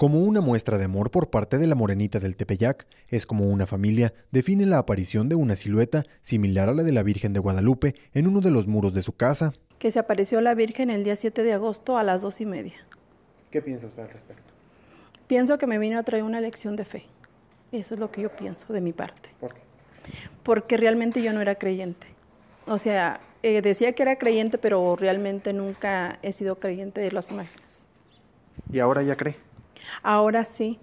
Como una muestra de amor por parte de la morenita del Tepeyac, es como una familia define la aparición de una silueta similar a la de la Virgen de Guadalupe en uno de los muros de su casa. Que se apareció la Virgen el día 7 de agosto a las dos y media. ¿Qué piensa usted al respecto? Pienso que me vino a traer una lección de fe. Eso es lo que yo pienso de mi parte. ¿Por qué? Porque realmente yo no era creyente. O sea, eh, decía que era creyente, pero realmente nunca he sido creyente de las imágenes. ¿Y ahora ya cree? Ahora sí.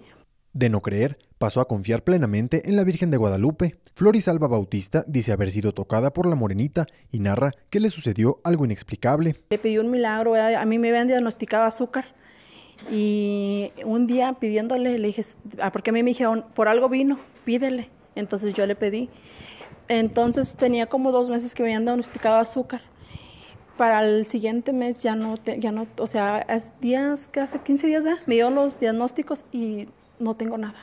De no creer, pasó a confiar plenamente en la Virgen de Guadalupe. Salva Bautista dice haber sido tocada por la morenita y narra que le sucedió algo inexplicable. Le pidió un milagro, eh, a mí me habían diagnosticado azúcar. Y un día pidiéndole, le dije, ah, porque a mí me dijeron, por algo vino, pídele. Entonces yo le pedí. Entonces tenía como dos meses que me habían diagnosticado azúcar para el siguiente mes ya no, ya no, o sea, es días, casi 15 días ya, me dio los diagnósticos y no tengo nada.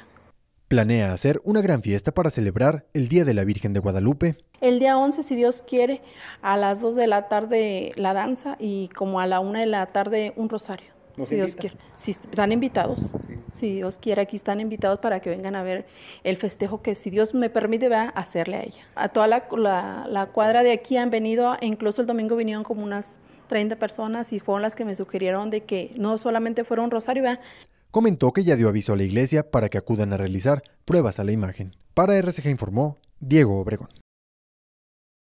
Planea hacer una gran fiesta para celebrar el Día de la Virgen de Guadalupe. El día 11, si Dios quiere, a las 2 de la tarde la danza y como a la 1 de la tarde un rosario si Dios quiere. Si están invitados. Si Dios quiere, aquí están invitados para que vengan a ver el festejo que, si Dios me permite, va a hacerle a ella. A toda la, cuadra de aquí han venido, incluso el domingo vinieron como unas 30 personas y fueron las que me sugirieron de que no solamente fuera un rosario, va Comentó que ya dio aviso a la iglesia para que acudan a realizar pruebas a la imagen. Para RCG informó Diego Obregón.